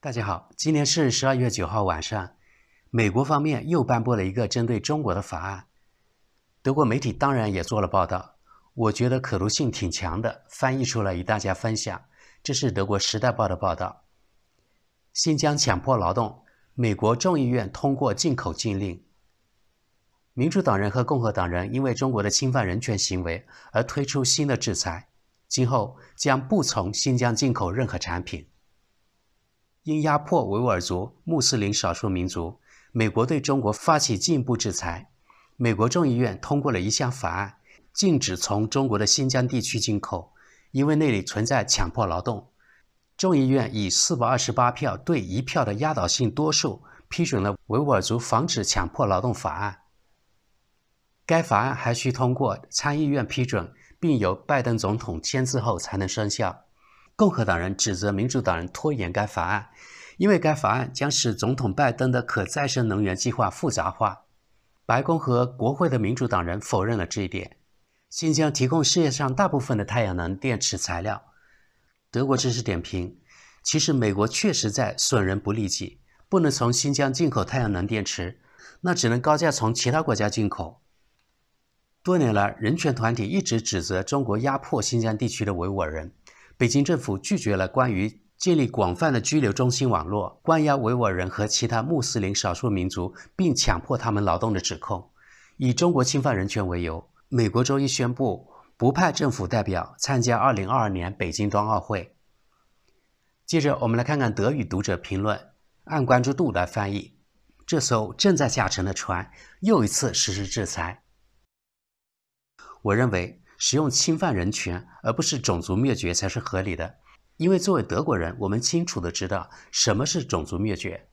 大家好，今年是十二月九号晚上，美国方面又颁布了一个针对中国的法案，德国媒体当然也做了报道，我觉得可读性挺强的，翻译出来与大家分享。这是德国《时代报》的报道：新疆强迫劳动，美国众议院通过进口禁令。民主党人和共和党人因为中国的侵犯人权行为而推出新的制裁，今后将不从新疆进口任何产品。因压迫维吾尔族穆斯林少数民族，美国对中国发起进一步制裁。美国众议院通过了一项法案，禁止从中国的新疆地区进口，因为那里存在强迫劳动。众议院以四百二十八票对一票的压倒性多数批准了维吾尔族防止强迫劳动法案。该法案还需通过参议院批准，并由拜登总统签字后才能生效。共和党人指责民主党人拖延该法案，因为该法案将使总统拜登的可再生能源计划复杂化。白宫和国会的民主党人否认了这一点。新疆提供世界上大部分的太阳能电池材料。德国知识点评：其实美国确实在损人不利己，不能从新疆进口太阳能电池，那只能高价从其他国家进口。多年来，人权团体一直指责中国压迫新疆地区的维吾尔人。北京政府拒绝了关于建立广泛的拘留中心网络、关押维吾尔人和其他穆斯林少数民族，并强迫他们劳动的指控。以中国侵犯人权为由，美国周一宣布不派政府代表参加2022年北京冬奥会。接着，我们来看看德语读者评论，按关注度来翻译：这艘正在下沉的船又一次实施制裁。我认为。使用侵犯人权，而不是种族灭绝才是合理的，因为作为德国人，我们清楚的知道什么是种族灭绝，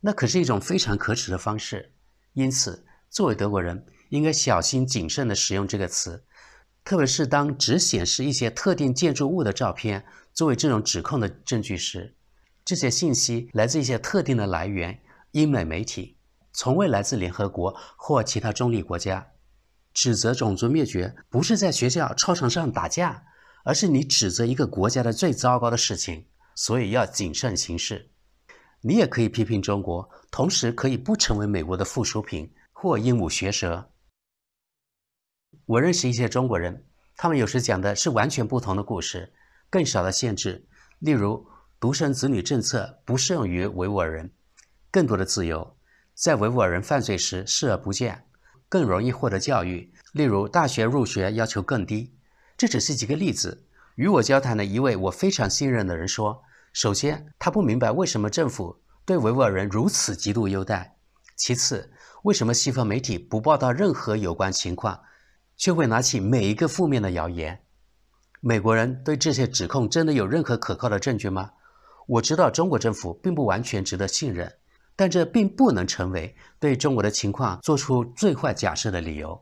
那可是一种非常可耻的方式。因此，作为德国人，应该小心谨慎的使用这个词，特别是当只显示一些特定建筑物的照片作为这种指控的证据时，这些信息来自一些特定的来源，英美媒体，从未来自联合国或其他中立国家。指责种族灭绝不是在学校操场上打架，而是你指责一个国家的最糟糕的事情，所以要谨慎行事。你也可以批评中国，同时可以不成为美国的附属品或鹦鹉学舌。我认识一些中国人，他们有时讲的是完全不同的故事，更少的限制，例如独生子女政策不适用于维吾尔人，更多的自由，在维吾尔人犯罪时视而不见。更容易获得教育，例如大学入学要求更低。这只是几个例子。与我交谈的一位我非常信任的人说：“首先，他不明白为什么政府对维吾尔人如此极度优待；其次，为什么西方媒体不报道任何有关情况，却会拿起每一个负面的谣言？美国人对这些指控真的有任何可靠的证据吗？我知道中国政府并不完全值得信任。”但这并不能成为对中国的情况做出最坏假设的理由。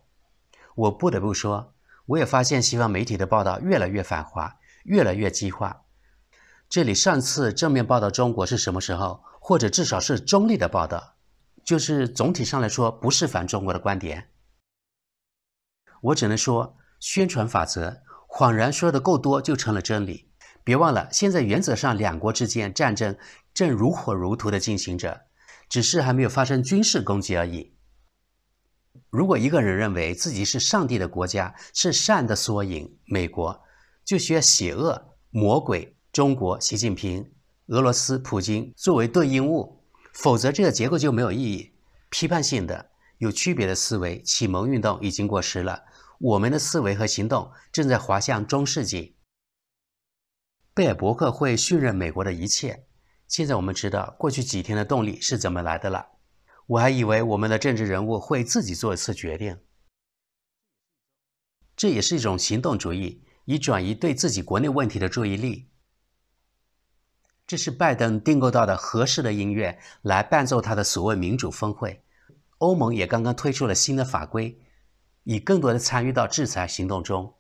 我不得不说，我也发现西方媒体的报道越来越反华，越来越激化。这里上次正面报道中国是什么时候？或者至少是中立的报道，就是总体上来说不是反中国的观点。我只能说，宣传法则，恍然说的够多就成了真理。别忘了，现在原则上两国之间战争正如火如荼的进行着。只是还没有发生军事攻击而已。如果一个人认为自己是上帝的国家，是善的缩影，美国就需要邪恶、魔鬼中国、习近平、俄罗斯、普京作为对应物，否则这个结构就没有意义。批判性的、有区别的思维，启蒙运动已经过时了。我们的思维和行动正在滑向中世纪。贝尔伯克会信任美国的一切。现在我们知道过去几天的动力是怎么来的了。我还以为我们的政治人物会自己做一次决定，这也是一种行动主义，以转移对自己国内问题的注意力。这是拜登订购到的合适的音乐来伴奏他的所谓民主峰会。欧盟也刚刚推出了新的法规，以更多的参与到制裁行动中。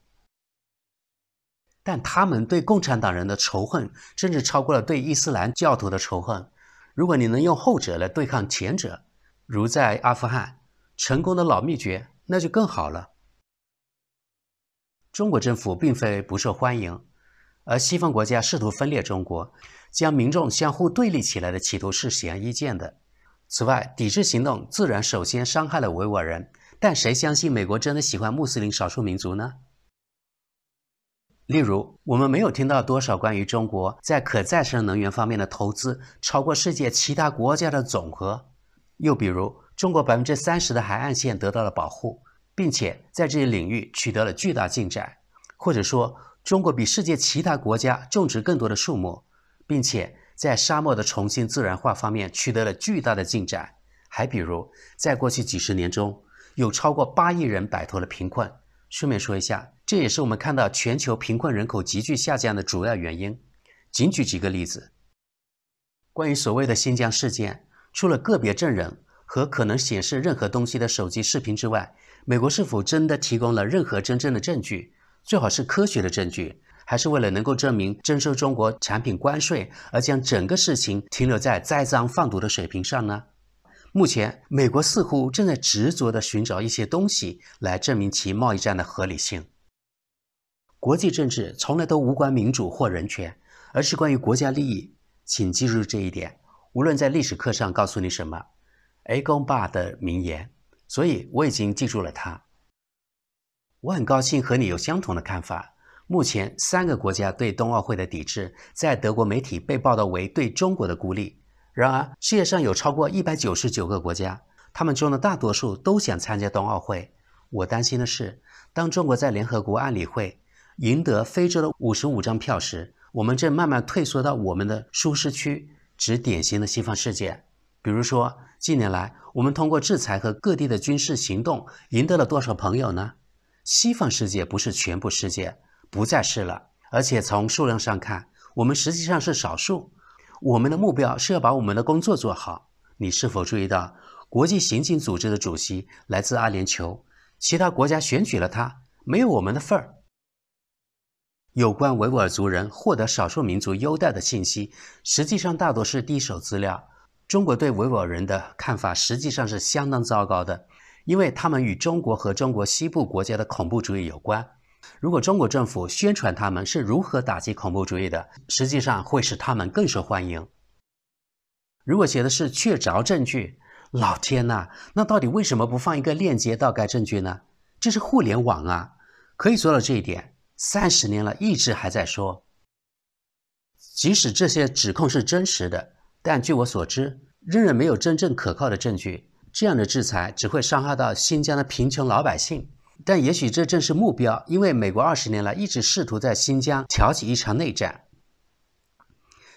但他们对共产党人的仇恨甚至超过了对伊斯兰教徒的仇恨。如果你能用后者来对抗前者，如在阿富汗成功的老秘诀，那就更好了。中国政府并非不受欢迎，而西方国家试图分裂中国，将民众相互对立起来的企图是显而易见的。此外，抵制行动自然首先伤害了维吾尔人，但谁相信美国真的喜欢穆斯林少数民族呢？例如，我们没有听到多少关于中国在可再生能源方面的投资超过世界其他国家的总和；又比如，中国百分之三十的海岸线得到了保护，并且在这一领域取得了巨大进展；或者说，中国比世界其他国家种植更多的树木，并且在沙漠的重新自然化方面取得了巨大的进展；还比如，在过去几十年中，有超过八亿人摆脱了贫困。顺便说一下，这也是我们看到全球贫困人口急剧下降的主要原因。仅举几个例子：关于所谓的新疆事件，除了个别证人和可能显示任何东西的手机视频之外，美国是否真的提供了任何真正的证据？最好是科学的证据，还是为了能够证明征收中国产品关税而将整个事情停留在栽赃放毒的水平上呢？目前，美国似乎正在执着地寻找一些东西来证明其贸易战的合理性。国际政治从来都无关民主或人权，而是关于国家利益。请记住这一点，无论在历史课上告诉你什么，A. g o n b a 的名言。所以我已经记住了它。我很高兴和你有相同的看法。目前，三个国家对冬奥会的抵制，在德国媒体被报道为对中国的孤立。然而，世界上有超过一百九十九个国家，他们中的大多数都想参加冬奥会。我担心的是，当中国在联合国安理会赢得非洲的五十五张票时，我们正慢慢退缩到我们的舒适区，指典型的西方世界。比如说，近年来我们通过制裁和各地的军事行动赢得了多少朋友呢？西方世界不是全部世界，不再是了，而且从数量上看，我们实际上是少数。我们的目标是要把我们的工作做好。你是否注意到，国际刑警组织的主席来自阿联酋，其他国家选举了他，没有我们的份儿。有关维吾尔族人获得少数民族优待的信息，实际上大多是第一手资料。中国对维吾尔人的看法实际上是相当糟糕的，因为他们与中国和中国西部国家的恐怖主义有关。如果中国政府宣传他们是如何打击恐怖主义的，实际上会使他们更受欢迎。如果写的是确凿证据，老天呐，那到底为什么不放一个链接到该证据呢？这是互联网啊，可以做到这一点。三十年了，一直还在说，即使这些指控是真实的，但据我所知，仍然没有真正可靠的证据。这样的制裁只会伤害到新疆的贫穷老百姓。但也许这正是目标，因为美国二十年来一直试图在新疆挑起一场内战。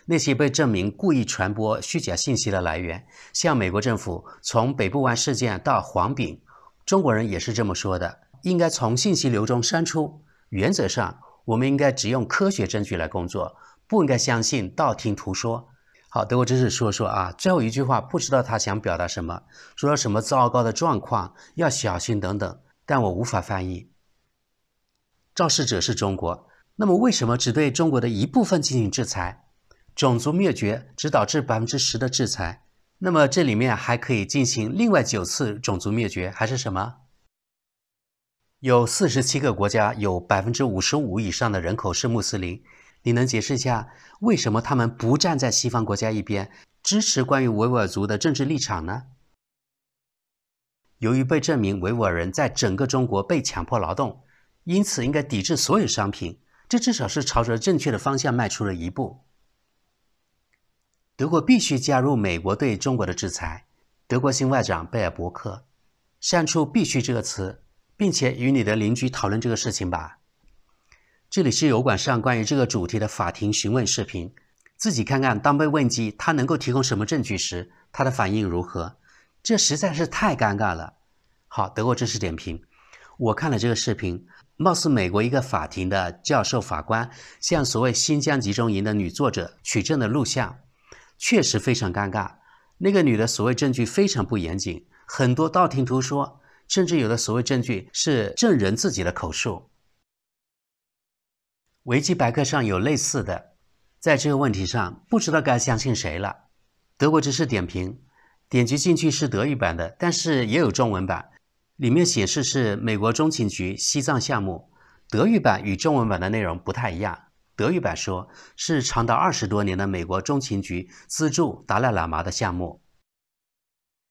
那些被证明故意传播虚假信息的来源，像美国政府，从北部湾事件到黄炳，中国人也是这么说的。应该从信息流中删除。原则上，我们应该只用科学证据来工作，不应该相信道听途说。好，德国知识说说啊，最后一句话不知道他想表达什么，说什么糟糕的状况，要小心等等。但我无法翻译。肇事者是中国，那么为什么只对中国的一部分进行制裁？种族灭绝只导致百分之十的制裁，那么这里面还可以进行另外九次种族灭绝还是什么？有四十七个国家有百分之五十五以上的人口是穆斯林，你能解释一下为什么他们不站在西方国家一边，支持关于维吾尔族的政治立场呢？由于被证明维吾尔人在整个中国被强迫劳动，因此应该抵制所有商品。这至少是朝着正确的方向迈出了一步。德国必须加入美国对中国的制裁。德国新外长贝尔伯克，删除“必须”这个词，并且与你的邻居讨论这个事情吧。这里是油管上关于这个主题的法庭询问视频，自己看看当被问及他能够提供什么证据时，他的反应如何。这实在是太尴尬了。好，德国知识点评，我看了这个视频，貌似美国一个法庭的教授法官向所谓新疆集中营的女作者取证的录像，确实非常尴尬。那个女的所谓证据非常不严谨，很多道听途说，甚至有的所谓证据是证人自己的口述。维基百科上有类似的，在这个问题上不知道该相信谁了。德国知识点评。点击进去是德语版的，但是也有中文版。里面显示是美国中情局西藏项目，德语版与中文版的内容不太一样。德语版说是长达二十多年的美国中情局资助达赖喇嘛的项目。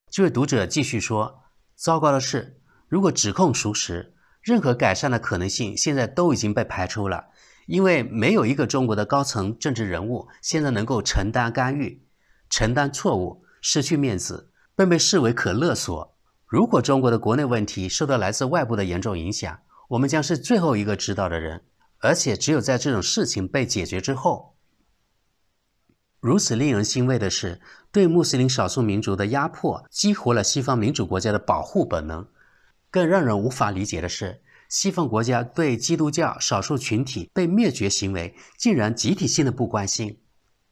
这位读者继续说：“糟糕的是，如果指控属实，任何改善的可能性现在都已经被排除了，因为没有一个中国的高层政治人物现在能够承担干预、承担错误。”失去面子，更被视为可勒索。如果中国的国内问题受到来自外部的严重影响，我们将是最后一个知道的人。而且，只有在这种事情被解决之后，如此令人欣慰的是，对穆斯林少数民族的压迫激活了西方民主国家的保护本能。更让人无法理解的是，西方国家对基督教少数群体被灭绝行为竟然集体性的不关心。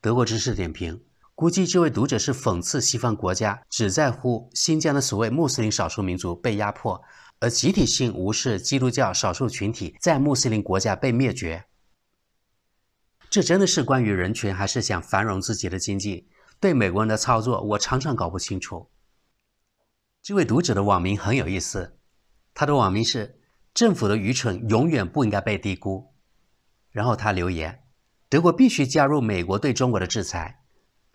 德国知识点评。估计这位读者是讽刺西方国家只在乎新疆的所谓穆斯林少数民族被压迫，而集体性无视基督教少数群体在穆斯林国家被灭绝。这真的是关于人权，还是想繁荣自己的经济？对美国人的操作，我常常搞不清楚。这位读者的网名很有意思，他的网名是“政府的愚蠢永远不应该被低估”。然后他留言：“德国必须加入美国对中国的制裁。”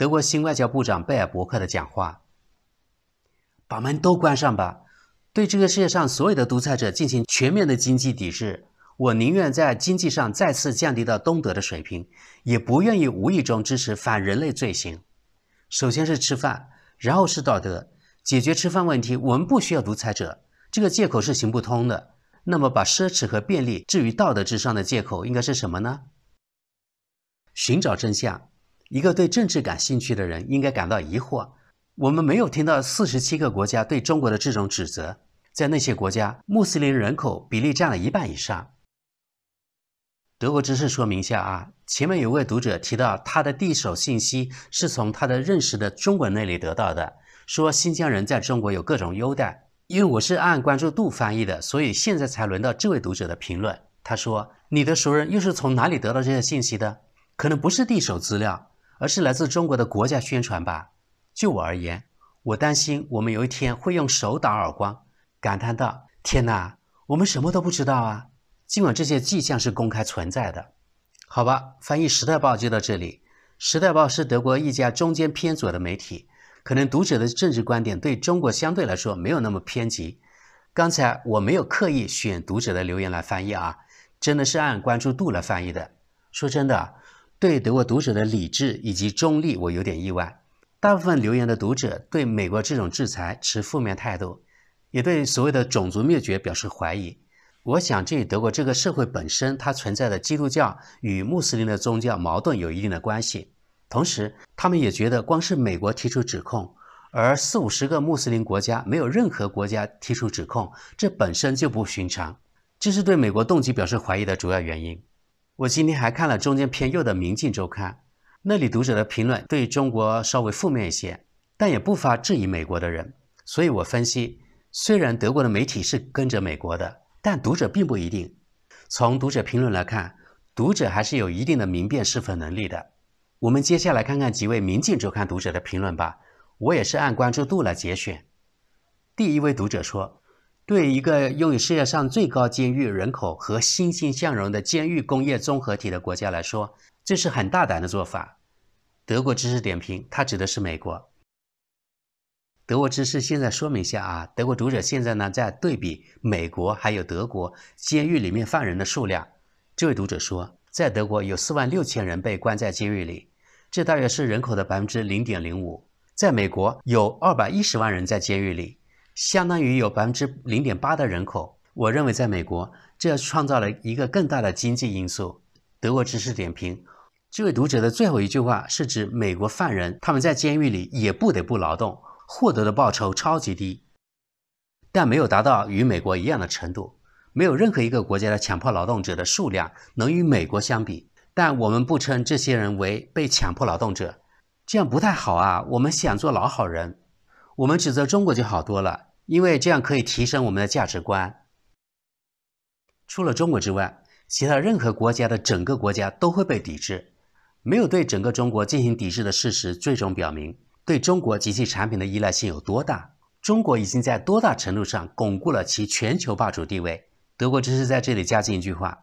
德国新外交部长贝尔伯克的讲话：“把门都关上吧，对这个世界上所有的独裁者进行全面的经济抵制。我宁愿在经济上再次降低到东德的水平，也不愿意无意中支持反人类罪行。首先是吃饭，然后是道德。解决吃饭问题，我们不需要独裁者，这个借口是行不通的。那么，把奢侈和便利置于道德之上的借口应该是什么呢？寻找真相。”一个对政治感兴趣的人应该感到疑惑：我们没有听到四十七个国家对中国的这种指责。在那些国家，穆斯林人口比例占了一半以上。德国知识说明一下啊，前面有位读者提到他的第一手信息是从他的认识的中国那里得到的，说新疆人在中国有各种优待。因为我是按关注度翻译的，所以现在才轮到这位读者的评论。他说：“你的熟人又是从哪里得到这些信息的？可能不是第一手资料。”而是来自中国的国家宣传吧？就我而言，我担心我们有一天会用手打耳光，感叹道：“天哪，我们什么都不知道啊！”尽管这些迹象是公开存在的，好吧。翻译《时代报》就到这里，《时代报》是德国一家中间偏左的媒体，可能读者的政治观点对中国相对来说没有那么偏激。刚才我没有刻意选读者的留言来翻译啊，真的是按关注度来翻译的。说真的。对德国读者的理智以及中立，我有点意外。大部分留言的读者对美国这种制裁持负面态度，也对所谓的种族灭绝表示怀疑。我想这与德国这个社会本身它存在的基督教与穆斯林的宗教矛盾有一定的关系。同时，他们也觉得光是美国提出指控，而四五十个穆斯林国家没有任何国家提出指控，这本身就不寻常。这是对美国动机表示怀疑的主要原因。我今天还看了中间偏右的《明镜周刊》，那里读者的评论对中国稍微负面一些，但也不乏质疑美国的人。所以我分析，虽然德国的媒体是跟着美国的，但读者并不一定。从读者评论来看，读者还是有一定的明辨是非能力的。我们接下来看看几位《民进周刊》读者的评论吧。我也是按关注度来节选。第一位读者说。对于一个拥有世界上最高监狱人口和欣欣向荣的监狱工业综合体的国家来说，这是很大胆的做法。德国知识点评，它指的是美国。德国知识现在说明一下啊，德国读者现在呢在对比美国还有德国监狱里面犯人的数量。这位读者说，在德国有四万六千人被关在监狱里，这大约是人口的百分之零点零五。在美国有二百一十万人在监狱里。相当于有百分之零点八的人口，我认为在美国这创造了一个更大的经济因素。德国知识点评，这位读者的最后一句话是指美国犯人，他们在监狱里也不得不劳动，获得的报酬超级低，但没有达到与美国一样的程度。没有任何一个国家的强迫劳动者的数量能与美国相比，但我们不称这些人为被强迫劳动者，这样不太好啊。我们想做老好人。我们指责中国就好多了，因为这样可以提升我们的价值观。除了中国之外，其他任何国家的整个国家都会被抵制。没有对整个中国进行抵制的事实，最终表明对中国及其产品的依赖性有多大，中国已经在多大程度上巩固了其全球霸主地位。德国只是在这里加进一句话，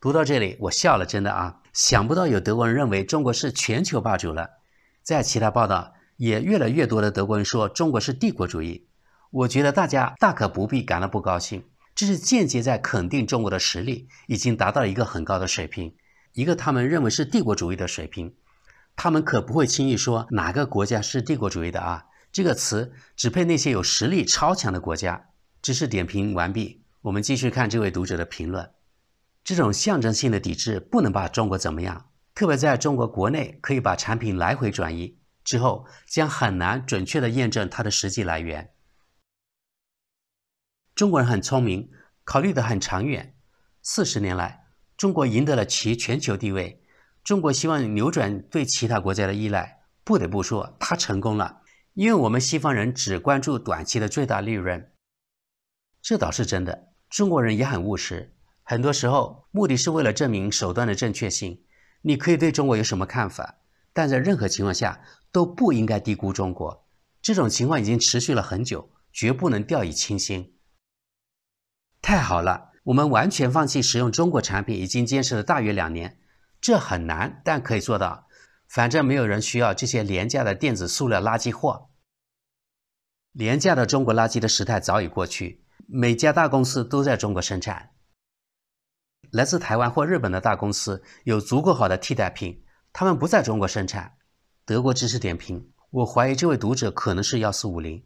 读到这里我笑了，真的啊，想不到有德国人认为中国是全球霸主了。在其他报道。也越来越多的德国人说中国是帝国主义，我觉得大家大可不必感到不高兴，这是间接在肯定中国的实力已经达到了一个很高的水平，一个他们认为是帝国主义的水平。他们可不会轻易说哪个国家是帝国主义的啊，这个词只配那些有实力超强的国家。知识点评完毕，我们继续看这位读者的评论：这种象征性的抵制不能把中国怎么样，特别在中国国内可以把产品来回转移。之后将很难准确地验证它的实际来源。中国人很聪明，考虑得很长远。四十年来，中国赢得了其全球地位。中国希望扭转对其他国家的依赖，不得不说，他成功了。因为我们西方人只关注短期的最大利润，这倒是真的。中国人也很务实，很多时候目的是为了证明手段的正确性。你可以对中国有什么看法，但在任何情况下。都不应该低估中国，这种情况已经持续了很久，绝不能掉以轻心。太好了，我们完全放弃使用中国产品，已经坚持了大约两年，这很难，但可以做到。反正没有人需要这些廉价的电子塑料垃圾货。廉价的中国垃圾的时代早已过去，每家大公司都在中国生产。来自台湾或日本的大公司有足够好的替代品，他们不在中国生产。德国知识点评，我怀疑这位读者可能是幺四五零，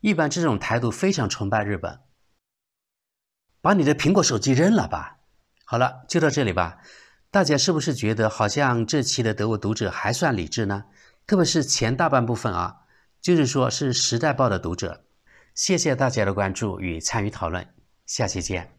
一般这种台独非常崇拜日本。把你的苹果手机扔了吧。好了，就到这里吧。大家是不是觉得好像这期的德国读者还算理智呢？特别是前大半部分啊，就是说是《时代报》的读者。谢谢大家的关注与参与讨论，下期见。